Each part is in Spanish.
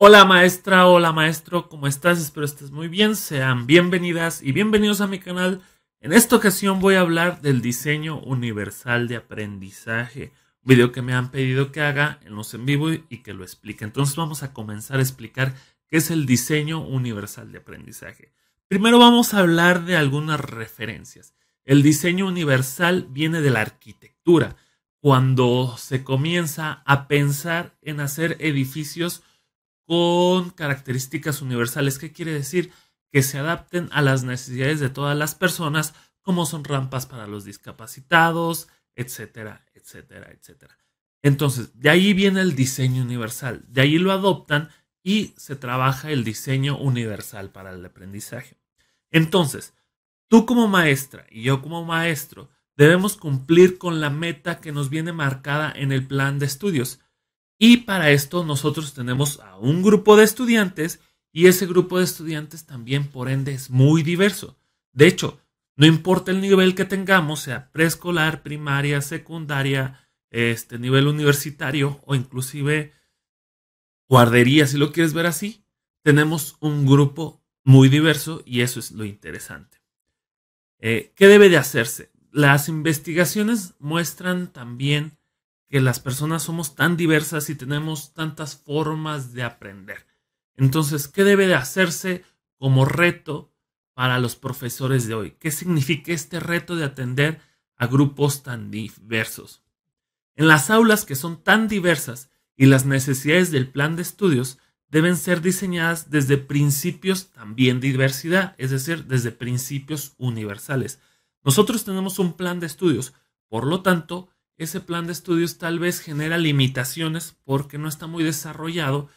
Hola maestra, hola maestro, ¿cómo estás? Espero estés muy bien. Sean bienvenidas y bienvenidos a mi canal. En esta ocasión voy a hablar del diseño universal de aprendizaje, un video que me han pedido que haga en los en vivo y que lo explique. Entonces vamos a comenzar a explicar qué es el diseño universal de aprendizaje. Primero vamos a hablar de algunas referencias. El diseño universal viene de la arquitectura, cuando se comienza a pensar en hacer edificios con características universales. ¿Qué quiere decir? Que se adapten a las necesidades de todas las personas, como son rampas para los discapacitados, etcétera, etcétera, etcétera. Entonces, de ahí viene el diseño universal, de ahí lo adoptan y se trabaja el diseño universal para el aprendizaje. Entonces, tú como maestra y yo como maestro debemos cumplir con la meta que nos viene marcada en el plan de estudios. Y para esto nosotros tenemos a un grupo de estudiantes y ese grupo de estudiantes también, por ende, es muy diverso. De hecho, no importa el nivel que tengamos, sea preescolar, primaria, secundaria, este nivel universitario o inclusive guardería, si lo quieres ver así, tenemos un grupo muy diverso y eso es lo interesante. Eh, ¿Qué debe de hacerse? Las investigaciones muestran también que las personas somos tan diversas y tenemos tantas formas de aprender. Entonces, ¿qué debe de hacerse como reto para los profesores de hoy? ¿Qué significa este reto de atender a grupos tan diversos? En las aulas que son tan diversas y las necesidades del plan de estudios deben ser diseñadas desde principios también de diversidad, es decir, desde principios universales. Nosotros tenemos un plan de estudios, por lo tanto, ese plan de estudios tal vez genera limitaciones porque no está muy desarrollado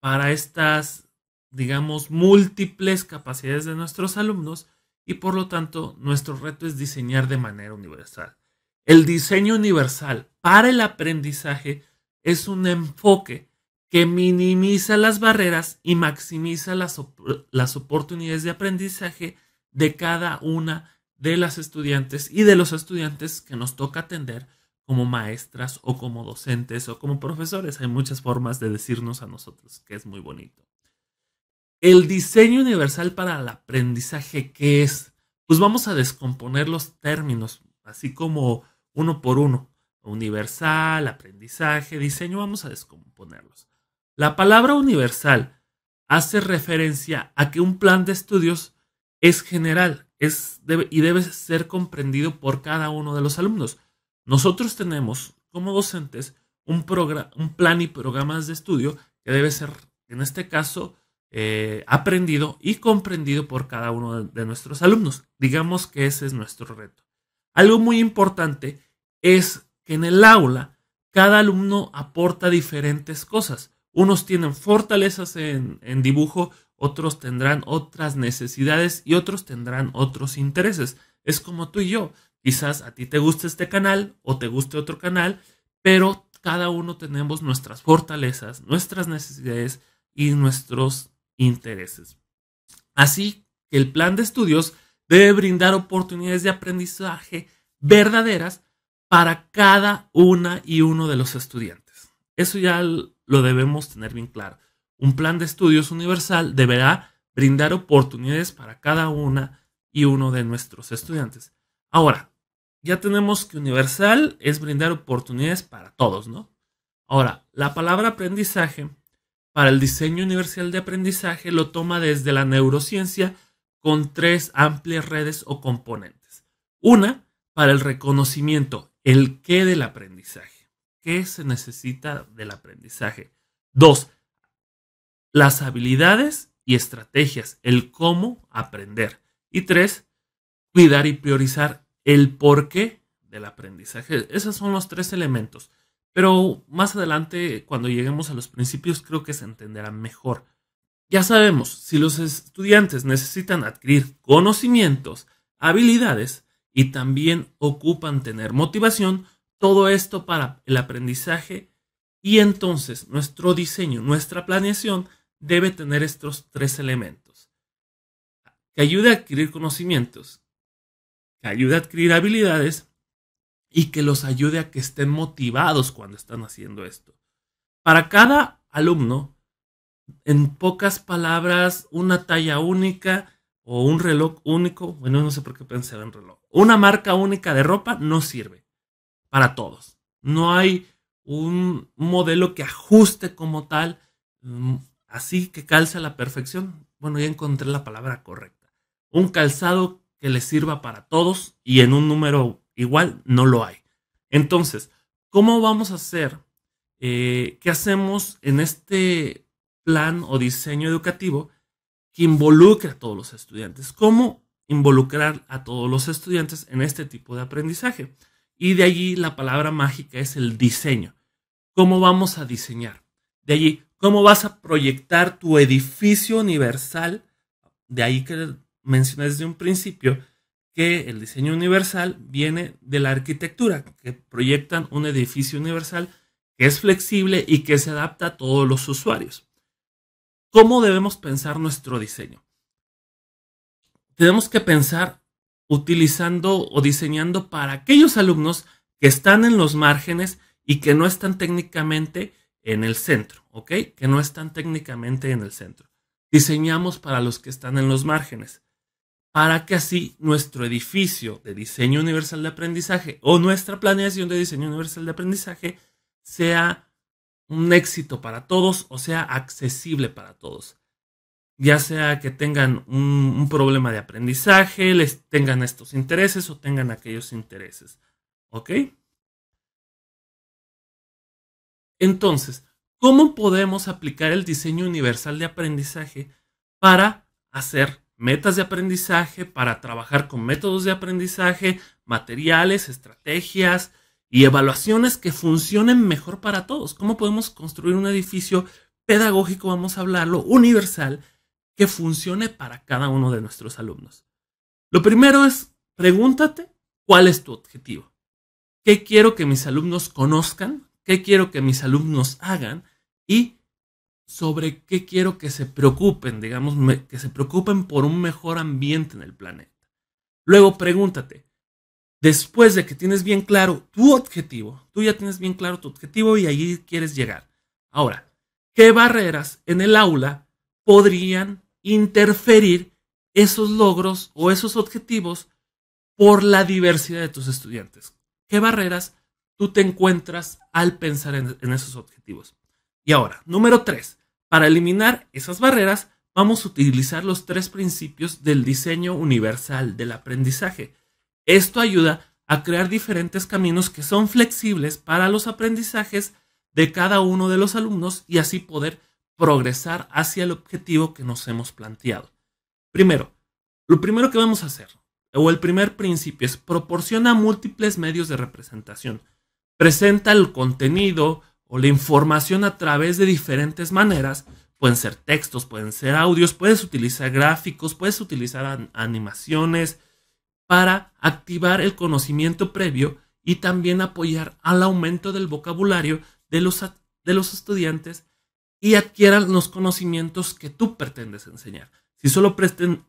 para estas, digamos, múltiples capacidades de nuestros alumnos y por lo tanto nuestro reto es diseñar de manera universal. El diseño universal para el aprendizaje es un enfoque que minimiza las barreras y maximiza las, oportunidades de aprendizaje de cada una de las estudiantes y de los estudiantes que nos toca atender como maestras o como docentes o como profesores. Hay muchas formas de decirnos a nosotros, que es muy bonito. El diseño universal para el aprendizaje, ¿qué es? Pues vamos a descomponer los términos, así como uno por uno. Universal, aprendizaje, diseño, vamos a descomponerlos. La palabra universal hace referencia a que un plan de estudios es general es, y debe ser comprendido por cada uno de los alumnos. Nosotros tenemos como docentes un, un plan y programas de estudio que debe ser, en este caso, eh, aprendido y comprendido por cada uno de, nuestros alumnos. Digamos que ese es nuestro reto. Algo muy importante es que en el aula cada alumno aporta diferentes cosas. Unos tienen fortalezas en, dibujo, otros tendrán otras necesidades y otros tendrán otros intereses. Es como tú y yo. Quizás a ti te guste este canal o te guste otro canal, pero cada uno tenemos nuestras fortalezas, nuestras necesidades y nuestros intereses. Así que el plan de estudios debe brindar oportunidades de aprendizaje verdaderas para cada una y uno de los estudiantes. Eso ya lo debemos tener bien claro. Un plan de estudios universal deberá brindar oportunidades para cada una y uno de nuestros estudiantes. Ahora, ya tenemos que universal es brindar oportunidades para todos, ¿no? Ahora, la palabra aprendizaje para el diseño universal de aprendizaje lo toma desde la neurociencia con tres amplias redes o componentes. Una, para el reconocimiento, el qué del aprendizaje. ¿Qué se necesita del aprendizaje? Dos, las habilidades y estrategias, el cómo aprender. Y tres, cuidar y priorizar el porqué del aprendizaje. Esos son los tres elementos. Pero más adelante, cuando lleguemos a los principios, creo que se entenderán mejor. Ya sabemos, si los estudiantes necesitan adquirir conocimientos, habilidades y también ocupan tener motivación, todo esto para el aprendizaje y entonces nuestro diseño, nuestra planeación debe tener estos tres elementos. Que ayude a adquirir conocimientos, que ayude a adquirir habilidades y que los ayude a que estén motivados cuando están haciendo esto. Para cada alumno, en pocas palabras, una talla única o un reloj único, bueno, no sé por qué pensé en reloj, una marca única de ropa no sirve para todos. No hay un modelo que ajuste como tal, mm, así que calce a la perfección. Bueno, ya encontré la palabra correcta. Un calzado que les sirva para todos y en un número igual no lo hay. Entonces, ¿cómo vamos a hacer? Eh, ¿Qué hacemos en este plan o diseño educativo que involucre a todos los estudiantes? ¿Cómo involucrar a todos los estudiantes en este tipo de aprendizaje? Y de allí la palabra mágica es el diseño. ¿Cómo vamos a diseñar? De allí, ¿cómo vas a proyectar tu edificio universal? De ahí que mencioné desde un principio que el diseño universal viene de la arquitectura, que proyectan un edificio universal que es flexible y que se adapta a todos los usuarios. ¿Cómo debemos pensar nuestro diseño? Tenemos que pensar utilizando o diseñando para aquellos alumnos que están en los márgenes y que no están técnicamente en el centro, ¿ok? Que no están técnicamente en el centro. Diseñamos para los que están en los márgenes para que así nuestro edificio de diseño universal de aprendizaje o nuestra planeación de diseño universal de aprendizaje sea un éxito para todos o sea accesible para todos. Ya sea que tengan un, problema de aprendizaje, les tengan estos intereses o tengan aquellos intereses. ¿Ok? Entonces, ¿cómo podemos aplicar el diseño universal de aprendizaje para hacer metas de aprendizaje, para trabajar con métodos de aprendizaje, materiales, estrategias y evaluaciones que funcionen mejor para todos. ¿Cómo podemos construir un edificio pedagógico, vamos a hablarlo, universal, que funcione para cada uno de nuestros alumnos? Lo primero es, pregúntate cuál es tu objetivo. ¿Qué quiero que mis alumnos conozcan? ¿Qué quiero que mis alumnos hagan? ¿Y sobre qué quiero que se preocupen, digamos, que se preocupen por un mejor ambiente en el planeta. Luego pregúntate, después de que tienes bien claro tu objetivo, tú ya tienes bien claro tu objetivo y ahí quieres llegar. Ahora, ¿qué barreras en el aula podrían interferir esos logros o esos objetivos por la diversidad de tus estudiantes? ¿Qué barreras tú te encuentras al pensar en esos objetivos? Y ahora, número tres, para eliminar esas barreras, vamos a utilizar los tres principios del diseño universal del aprendizaje. Esto ayuda a crear diferentes caminos que son flexibles para los aprendizajes de cada uno de los alumnos y así poder progresar hacia el objetivo que nos hemos planteado. Primero, lo primero que vamos a hacer, o el primer principio, es proporciona múltiples medios de representación. Presenta el contenido, o la información a través de diferentes maneras. Pueden ser textos, pueden ser audios, puedes utilizar gráficos, puedes utilizar animaciones para activar el conocimiento previo y también apoyar al aumento del vocabulario de los, de los estudiantes y adquieran los conocimientos que tú pretendes enseñar. Si solo presten,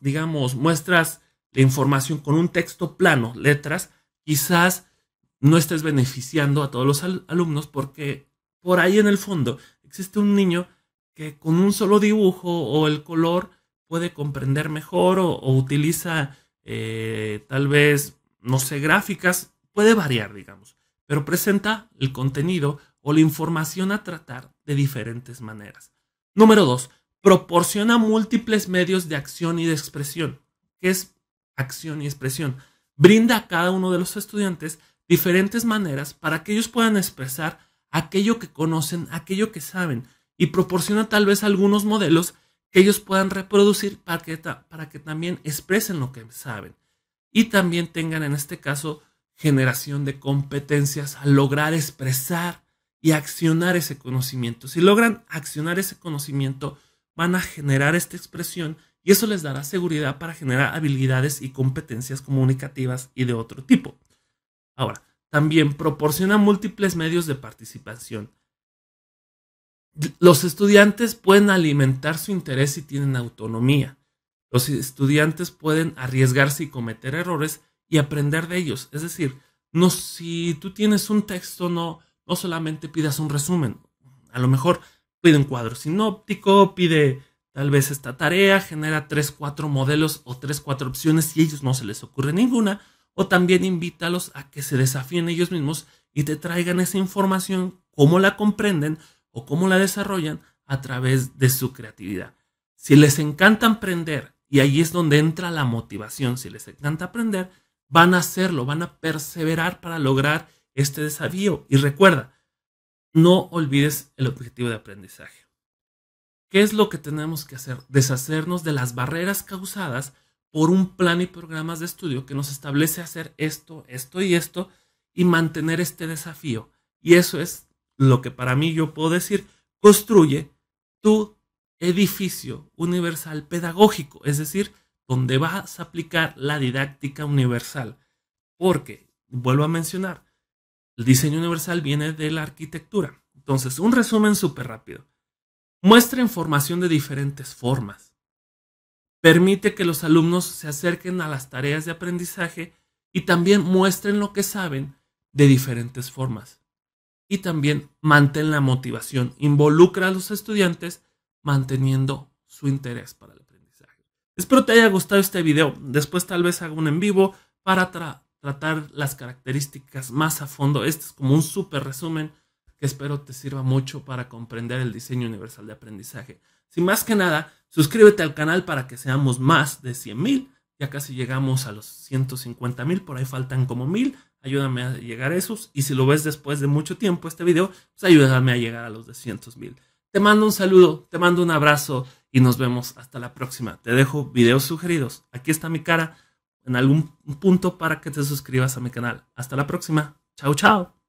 digamos, muestras la información con un texto plano, letras, quizás no estés beneficiando a todos los alumnos porque por ahí en el fondo existe un niño que con un solo dibujo o el color puede comprender mejor o, utiliza eh, tal vez, no sé, gráficas, puede variar, digamos, pero presenta el contenido o la información a tratar de diferentes maneras. Número dos, Proporciona múltiples medios de acción y de expresión. ¿Qué es acción y expresión? Brinda a cada uno de los estudiantes diferentes maneras para que ellos puedan expresar aquello que conocen, aquello que saben y proporciona tal vez algunos modelos que ellos puedan reproducir para que, para que también expresen lo que saben y también tengan en este caso generación de competencias al lograr expresar y accionar ese conocimiento. Si logran accionar ese conocimiento, van a generar esta expresión y eso les dará seguridad para generar habilidades y competencias comunicativas y de otro tipo. Ahora, también proporciona múltiples medios de participación. Los estudiantes pueden alimentar su interés si tienen autonomía. Los estudiantes pueden arriesgarse y cometer errores y aprender de ellos. Es decir, no, si tú tienes un texto, no, no solamente pidas un resumen. A lo mejor pide un cuadro sinóptico, pide tal vez esta tarea, genera tres, cuatro modelos o tres, cuatro opciones y ellos no se les ocurre ninguna o también invítalos a que se desafíen ellos mismos y te traigan esa información, cómo la comprenden o cómo la desarrollan a través de su creatividad. Si les encanta aprender, y ahí es donde entra la motivación, si les encanta aprender, van a hacerlo, van a perseverar para lograr este desafío. Y recuerda, no olvides el objetivo de aprendizaje. ¿Qué es lo que tenemos que hacer? Deshacernos de las barreras causadas por un plan y programas de estudio que nos establece hacer esto, esto y esto y mantener este desafío. Y eso es lo que para mí yo puedo decir, construye tu edificio universal pedagógico, es decir, donde vas a aplicar la didáctica universal. Porque, vuelvo a mencionar, el diseño universal viene de la arquitectura. Entonces, un resumen súper rápido. Muestra información de diferentes formas permite que los alumnos se acerquen a las tareas de aprendizaje y también muestren lo que saben de diferentes formas. Y también mantén la motivación, involucra a los estudiantes manteniendo su interés para el aprendizaje. Espero te haya gustado este video, después tal vez haga un en vivo para tratar las características más a fondo. Este es como un súper resumen que espero te sirva mucho para comprender el diseño universal de aprendizaje. Sin más que nada, Suscríbete al canal para que seamos más de 100 mil. Ya casi llegamos a los 150 mil, por ahí faltan como mil. Ayúdame a llegar a esos. Y si lo ves después de mucho tiempo este video, pues ayúdame a llegar a los 200 mil. Te mando un saludo, te mando un abrazo y nos vemos hasta la próxima. Te dejo videos sugeridos. Aquí está mi cara en algún punto para que te suscribas a mi canal. Hasta la próxima. Chao, chao.